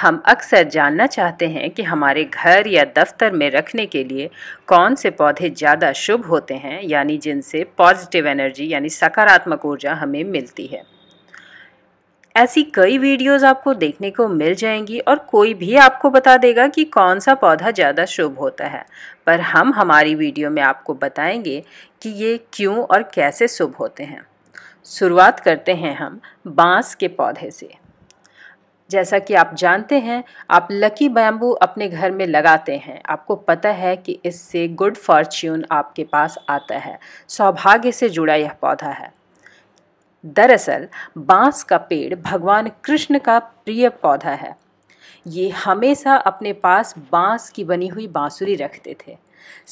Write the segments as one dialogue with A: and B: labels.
A: हम अक्सर जानना चाहते हैं कि हमारे घर या दफ्तर में रखने के लिए कौन से पौधे ज़्यादा शुभ होते हैं यानी जिनसे पॉजिटिव एनर्जी यानी सकारात्मक ऊर्जा हमें मिलती है ऐसी कई वीडियोस आपको देखने को मिल जाएंगी और कोई भी आपको बता देगा कि कौन सा पौधा ज़्यादा शुभ होता है पर हम हमारी वीडियो में आपको बताएंगे कि ये क्यों और कैसे शुभ होते हैं शुरुआत करते हैं हम बांस के पौधे से जैसा कि आप जानते हैं आप लकी बैम्बू अपने घर में लगाते हैं आपको पता है कि इससे गुड फॉर्च्यून आपके पास आता है सौभाग्य से जुड़ा यह पौधा है दरअसल बांस का पेड़ भगवान कृष्ण का प्रिय पौधा है ये हमेशा अपने पास बांस की बनी हुई बांसुरी रखते थे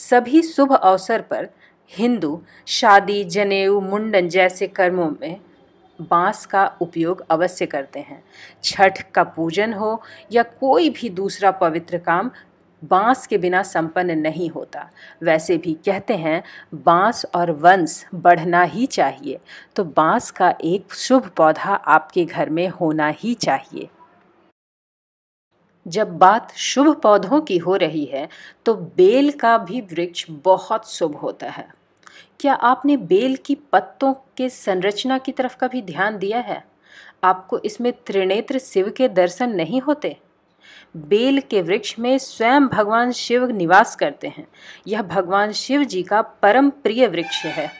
A: सभी शुभ अवसर पर हिंदू शादी जनेऊ मुंडन जैसे कर्मों में बांस का उपयोग अवश्य करते हैं छठ का पूजन हो या कोई भी दूसरा पवित्र काम बांस के बिना संपन्न नहीं होता वैसे भी कहते हैं बांस और वंश बढ़ना ही चाहिए तो बांस का एक शुभ पौधा आपके घर में होना ही चाहिए जब बात शुभ पौधों की हो रही है तो बेल का भी वृक्ष बहुत शुभ होता है क्या आपने बेल की पत्तों के संरचना की तरफ कभी ध्यान दिया है आपको इसमें त्रिनेत्र शिव के दर्शन नहीं होते बेल के वृक्ष में स्वयं भगवान शिव निवास करते हैं यह भगवान शिव जी का परम प्रिय वृक्ष है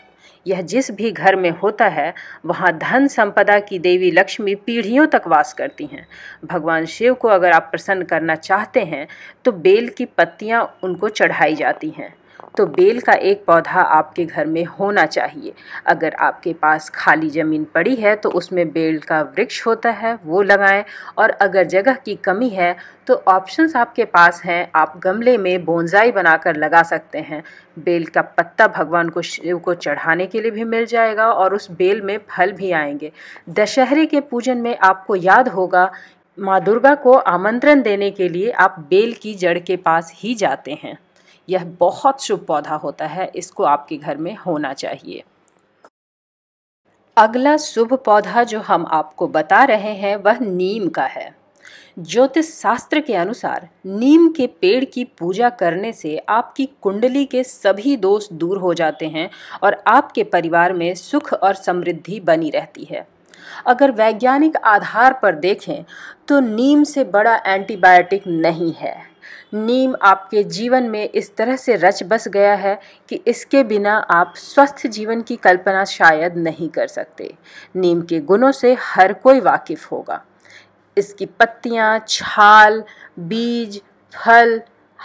A: यह जिस भी घर में होता है वहाँ धन संपदा की देवी लक्ष्मी पीढ़ियों तक वास करती हैं भगवान शिव को अगर आप प्रसन्न करना चाहते हैं तो बेल की पत्तियाँ उनको चढ़ाई जाती हैं तो बेल का एक पौधा आपके घर में होना चाहिए अगर आपके पास खाली ज़मीन पड़ी है तो उसमें बेल का वृक्ष होता है वो लगाएं और अगर जगह की कमी है तो ऑप्शंस आपके पास हैं आप गमले में बोनजाई बनाकर लगा सकते हैं बेल का पत्ता भगवान को शिव को चढ़ाने के लिए भी मिल जाएगा और उस बेल में फल भी आएंगे दशहरे के पूजन में आपको याद होगा माँ दुर्गा को आमंत्रण देने के लिए आप बेल की जड़ के पास ही जाते हैं यह बहुत शुभ पौधा होता है इसको आपके घर में होना चाहिए अगला शुभ पौधा जो हम आपको बता रहे हैं वह नीम का है ज्योतिष शास्त्र के अनुसार नीम के पेड़ की पूजा करने से आपकी कुंडली के सभी दोष दूर हो जाते हैं और आपके परिवार में सुख और समृद्धि बनी रहती है अगर वैज्ञानिक आधार पर देखें तो नीम से बड़ा एंटीबायोटिक नहीं है नीम आपके जीवन में इस तरह से रच बस गया है कि इसके बिना आप स्वस्थ जीवन की कल्पना शायद नहीं कर सकते नीम के गुणों से हर कोई वाकिफ़ होगा इसकी पत्तियाँ छाल बीज फल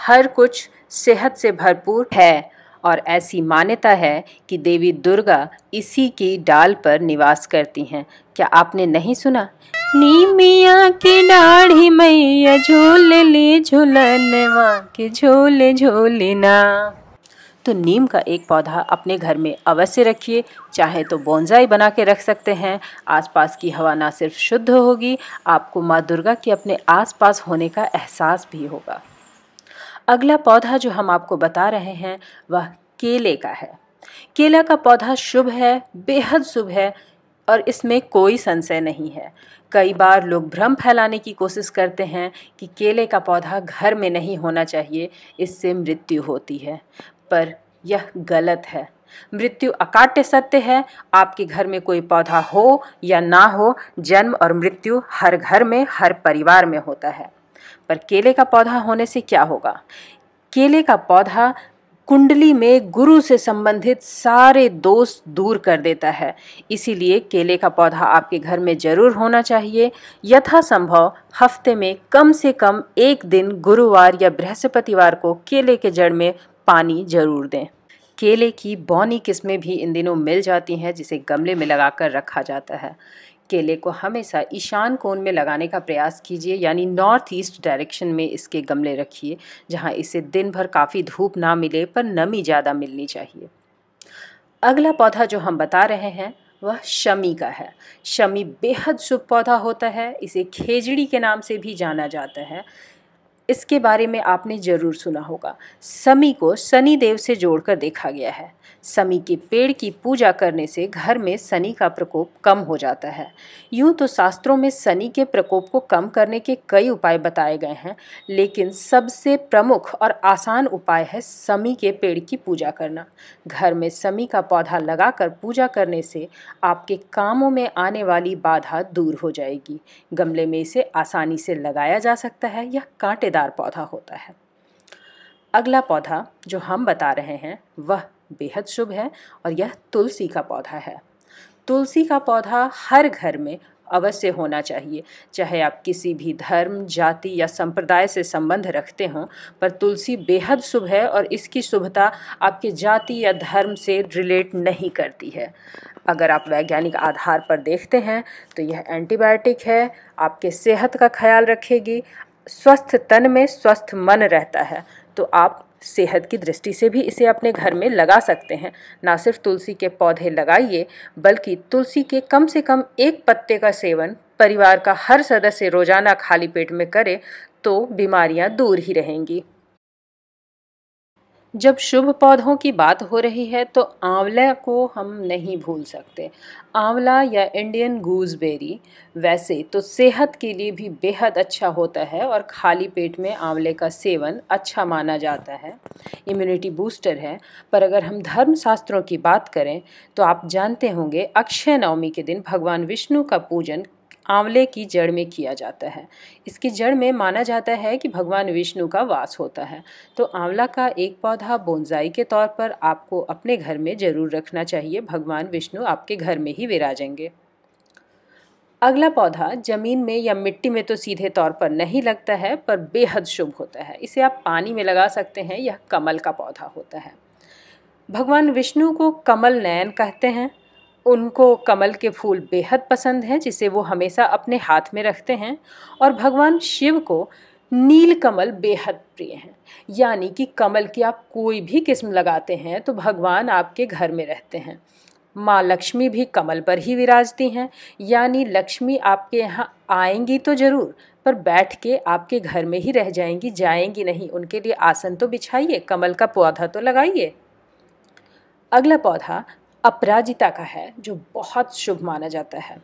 A: हर कुछ सेहत से भरपूर है और ऐसी मान्यता है कि देवी दुर्गा इसी की डाल पर निवास करती हैं क्या आपने नहीं सुना नीमिया की डाढ़ी मैया झूल ली झूलनवा के झूल झूलना तो नीम का एक पौधा अपने घर में अवश्य रखिए चाहे तो बोनजाई बना के रख सकते हैं आसपास की हवा ना सिर्फ शुद्ध होगी आपको माँ दुर्गा के अपने आसपास होने का एहसास भी होगा अगला पौधा जो हम आपको बता रहे हैं वह केले का है केला का पौधा शुभ है बेहद शुभ है और इसमें कोई संशय नहीं है कई बार लोग भ्रम फैलाने की कोशिश करते हैं कि केले का पौधा घर में नहीं होना चाहिए इससे मृत्यु होती है पर यह गलत है मृत्यु अकाट्य सत्य है आपके घर में कोई पौधा हो या ना हो जन्म और मृत्यु हर घर में हर परिवार में होता है पर केले का पौधा होने से क्या होगा केले का पौधा कुंडली में गुरु से संबंधित सारे दोष दूर कर देता है इसीलिए केले का पौधा आपके घर में जरूर होना चाहिए यथासंभव हफ्ते में कम से कम एक दिन गुरुवार या बृहस्पतिवार को केले के जड़ में पानी जरूर दें केले की बौनी किस्में भी इन दिनों मिल जाती हैं जिसे गमले में लगाकर रखा जाता है केले को हमेशा ईशान कोण में लगाने का प्रयास कीजिए यानी नॉर्थ ईस्ट डायरेक्शन में इसके गमले रखिए जहाँ इसे दिन भर काफ़ी धूप ना मिले पर नमी ज़्यादा मिलनी चाहिए अगला पौधा जो हम बता रहे हैं वह शमी का है शमी बेहद शुभ पौधा होता है इसे खेजड़ी के नाम से भी जाना जाता है इसके बारे में आपने ज़रूर सुना होगा शमी को शनि देव से जोड़कर देखा गया है समी के पेड़ की पूजा करने से घर में शनि का प्रकोप कम हो जाता है यूं तो शास्त्रों में शनि के प्रकोप को कम करने के कई उपाय बताए गए हैं लेकिन सबसे प्रमुख और आसान उपाय है समी के पेड़ की पूजा करना घर में समी का पौधा लगाकर पूजा करने से आपके कामों में आने वाली बाधा दूर हो जाएगी गमले में इसे आसानी से लगाया जा सकता है यह कांटेदार पौधा होता है अगला पौधा जो हम बता रहे हैं वह बेहद शुभ है और यह तुलसी का पौधा है तुलसी का पौधा हर घर में अवश्य होना चाहिए चाहे आप किसी भी धर्म जाति या संप्रदाय से संबंध रखते हों पर तुलसी बेहद शुभ है और इसकी शुभता आपके जाति या धर्म से रिलेट नहीं करती है अगर आप वैज्ञानिक आधार पर देखते हैं तो यह एंटीबायोटिक है आपके सेहत का ख्याल रखेगी स्वस्थ तन में स्वस्थ मन रहता है तो आप सेहत की दृष्टि से भी इसे अपने घर में लगा सकते हैं ना सिर्फ तुलसी के पौधे लगाइए बल्कि तुलसी के कम से कम एक पत्ते का सेवन परिवार का हर सदस्य रोजाना खाली पेट में करे तो बीमारियां दूर ही रहेंगी जब शुभ पौधों की बात हो रही है तो आंवला को हम नहीं भूल सकते आंवला या इंडियन गूजबेरी वैसे तो सेहत के लिए भी बेहद अच्छा होता है और खाली पेट में आंवले का सेवन अच्छा माना जाता है इम्यूनिटी बूस्टर है पर अगर हम धर्म शास्त्रों की बात करें तो आप जानते होंगे अक्षय नवमी के दिन भगवान विष्णु का पूजन आंवले की जड़ में किया जाता है इसकी जड़ में माना जाता है कि भगवान विष्णु का वास होता है तो आंवला का एक पौधा बोनजाई के तौर पर आपको अपने घर में ज़रूर रखना चाहिए भगवान विष्णु आपके घर में ही विराजेंगे अगला पौधा ज़मीन में या मिट्टी में तो सीधे तौर पर नहीं लगता है पर बेहद शुभ होता है इसे आप पानी में लगा सकते हैं यह कमल का पौधा होता है भगवान विष्णु को कमल नयन कहते हैं उनको कमल के फूल बेहद पसंद हैं जिसे वो हमेशा अपने हाथ में रखते हैं और भगवान शिव को नील कमल बेहद प्रिय हैं यानी कि कमल की आप कोई भी किस्म लगाते हैं तो भगवान आपके घर में रहते हैं माँ लक्ष्मी भी कमल पर ही विराजती हैं यानी लक्ष्मी आपके यहाँ आएंगी तो ज़रूर पर बैठ के आपके घर में ही रह जाएंगी जाएंगी नहीं उनके लिए आसन तो बिछाइए कमल का पौधा तो लगाइए अगला पौधा अपराजिता का है जो बहुत शुभ माना जाता है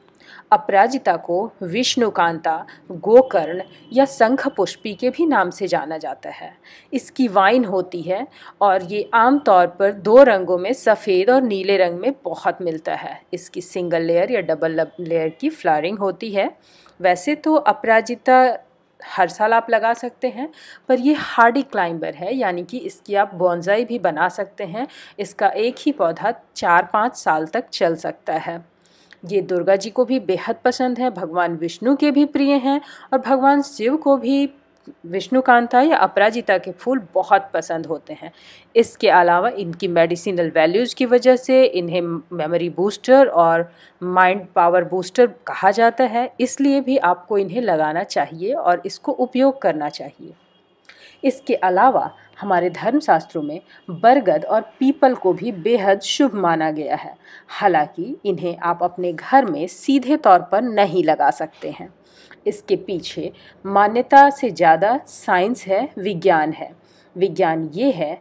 A: अपराजिता को विष्णुकांता गोकर्ण या संख पुष्पी के भी नाम से जाना जाता है इसकी वाइन होती है और ये आमतौर पर दो रंगों में सफ़ेद और नीले रंग में बहुत मिलता है इसकी सिंगल लेयर या डबल लेयर की फ्लारिंग होती है वैसे तो अपराजिता हर साल आप लगा सकते हैं पर ये हार्डी क्लाइंबर है यानी कि इसकी आप बॉन्जाई भी बना सकते हैं इसका एक ही पौधा चार पाँच साल तक चल सकता है ये दुर्गा जी को भी बेहद पसंद है भगवान विष्णु के भी प्रिय हैं और भगवान शिव को भी विष्णुकांता या अपराजिता के फूल बहुत पसंद होते हैं इसके अलावा इनकी मेडिसिनल वैल्यूज़ की वजह से इन्हें मेमोरी बूस्टर और माइंड पावर बूस्टर कहा जाता है इसलिए भी आपको इन्हें लगाना चाहिए और इसको उपयोग करना चाहिए इसके अलावा हमारे धर्मशास्त्रों में बरगद और पीपल को भी बेहद शुभ माना गया है हालांकि इन्हें आप अपने घर में सीधे तौर पर नहीं लगा सकते हैं इसके पीछे मान्यता से ज़्यादा साइंस है विज्ञान है विज्ञान ये है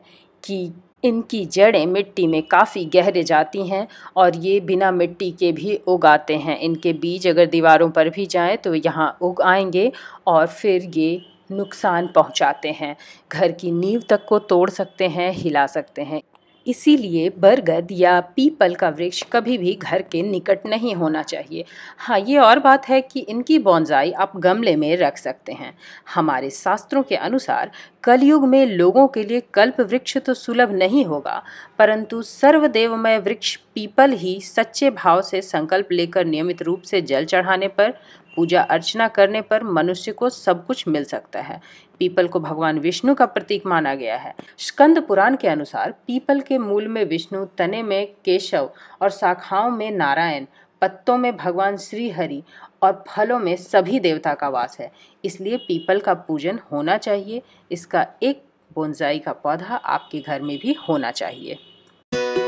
A: कि इनकी जड़ें मिट्टी में काफ़ी गहरे जाती हैं और ये बिना मिट्टी के भी उगाते हैं इनके बीज अगर दीवारों पर भी जाएं तो यहाँ उग आएंगे और फिर ये नुकसान पहुंचाते हैं घर की नींव तक को तोड़ सकते हैं हिला सकते हैं इसीलिए बरगद या पीपल का वृक्ष कभी भी घर के निकट नहीं होना चाहिए हाँ ये और बात है कि इनकी बोनजाई आप गमले में रख सकते हैं हमारे शास्त्रों के अनुसार कलयुग में लोगों के लिए कल्प वृक्ष तो सुलभ नहीं होगा परंतु सर्वदेवमय वृक्ष पीपल ही सच्चे भाव से संकल्प लेकर नियमित रूप से जल चढ़ाने पर पूजा अर्चना करने पर मनुष्य को सब कुछ मिल सकता है पीपल को भगवान विष्णु का प्रतीक माना गया है स्कंद पुराण के अनुसार पीपल के मूल में विष्णु तने में केशव और शाखाओं में नारायण पत्तों में भगवान श्री हरि और फलों में सभी देवता का वास है इसलिए पीपल का पूजन होना चाहिए इसका एक बोनजाई का पौधा आपके घर में भी होना चाहिए